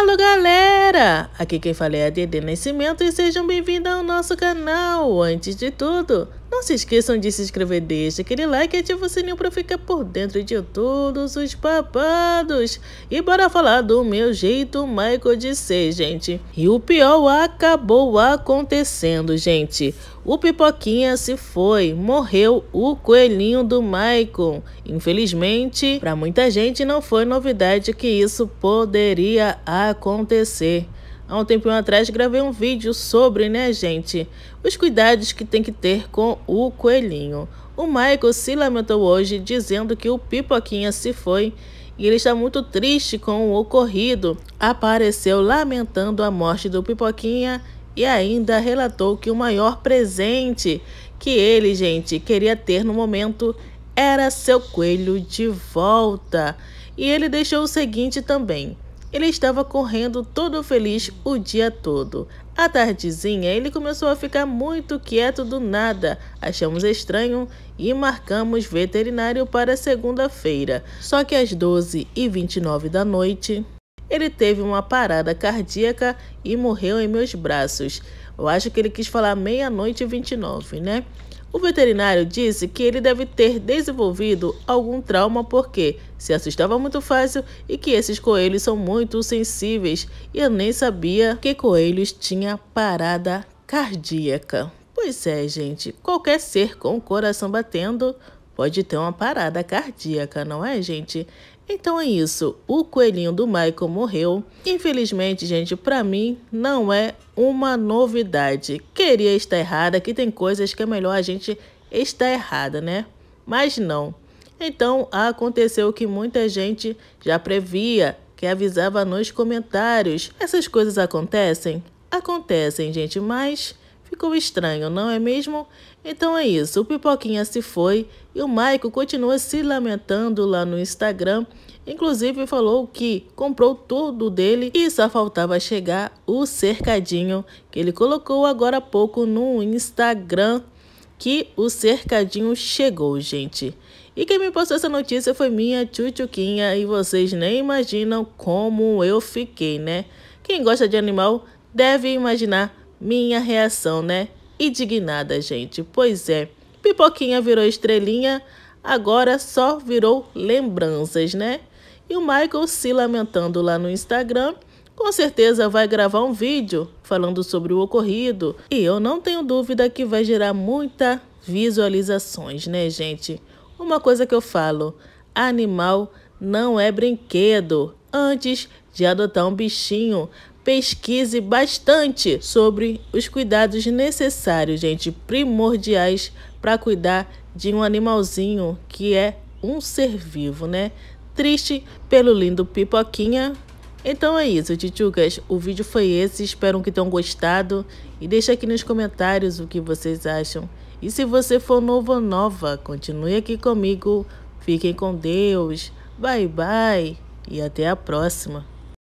Alô galera, aqui quem fala é a Dede Nascimento e sejam bem-vindos ao nosso canal. Antes de tudo, não se esqueçam de se inscrever, deixa aquele like e ativa o sininho para ficar por dentro de todos os papados. E bora falar do meu jeito Michael de ser, gente. E o pior acabou acontecendo, gente. O Pipoquinha se foi, morreu o coelhinho do Michael. Infelizmente, para muita gente não foi novidade que isso poderia acontecer acontecer. Há um tempinho atrás gravei um vídeo sobre, né, gente, os cuidados que tem que ter com o coelhinho. O Michael se lamentou hoje dizendo que o Pipoquinha se foi e ele está muito triste com o ocorrido. Apareceu lamentando a morte do Pipoquinha e ainda relatou que o maior presente que ele, gente, queria ter no momento era seu coelho de volta. E ele deixou o seguinte também. Ele estava correndo todo feliz o dia todo. À tardezinha, ele começou a ficar muito quieto do nada. Achamos estranho e marcamos veterinário para segunda-feira. Só que às 12h29 da noite, ele teve uma parada cardíaca e morreu em meus braços. Eu acho que ele quis falar meia-noite e 29, né? O veterinário disse que ele deve ter desenvolvido algum trauma porque se assustava muito fácil e que esses coelhos são muito sensíveis e eu nem sabia que coelhos tinha parada cardíaca. Pois é, gente, qualquer ser com o coração batendo pode ter uma parada cardíaca, não é, gente? Então é isso, o coelhinho do Michael morreu. Infelizmente, gente, para mim não é uma novidade. Queria estar errada, que tem coisas que é melhor a gente estar errada, né? Mas não. Então aconteceu o que muita gente já previa, que avisava nos comentários. Essas coisas acontecem? Acontecem, gente, mas Ficou estranho, não é mesmo? Então é isso, o Pipoquinha se foi e o Maico continua se lamentando lá no Instagram. Inclusive falou que comprou tudo dele e só faltava chegar o cercadinho que ele colocou agora há pouco no Instagram que o cercadinho chegou, gente. E quem me postou essa notícia foi minha tchutchuquinha e vocês nem imaginam como eu fiquei, né? Quem gosta de animal deve imaginar minha reação, né? Indignada, gente. Pois é, Pipoquinha virou estrelinha, agora só virou lembranças, né? E o Michael se lamentando lá no Instagram, com certeza vai gravar um vídeo falando sobre o ocorrido. E eu não tenho dúvida que vai gerar muitas visualizações, né, gente? Uma coisa que eu falo, animal não é brinquedo. Antes de adotar um bichinho, pesquise bastante sobre os cuidados necessários, gente, primordiais para cuidar de um animalzinho que é um ser vivo, né? Triste pelo lindo Pipoquinha. Então é isso, titiucas. O vídeo foi esse. Espero que tenham gostado. E deixa aqui nos comentários o que vocês acham. E se você for novo ou nova, continue aqui comigo. Fiquem com Deus. Bye, bye. E até a próxima.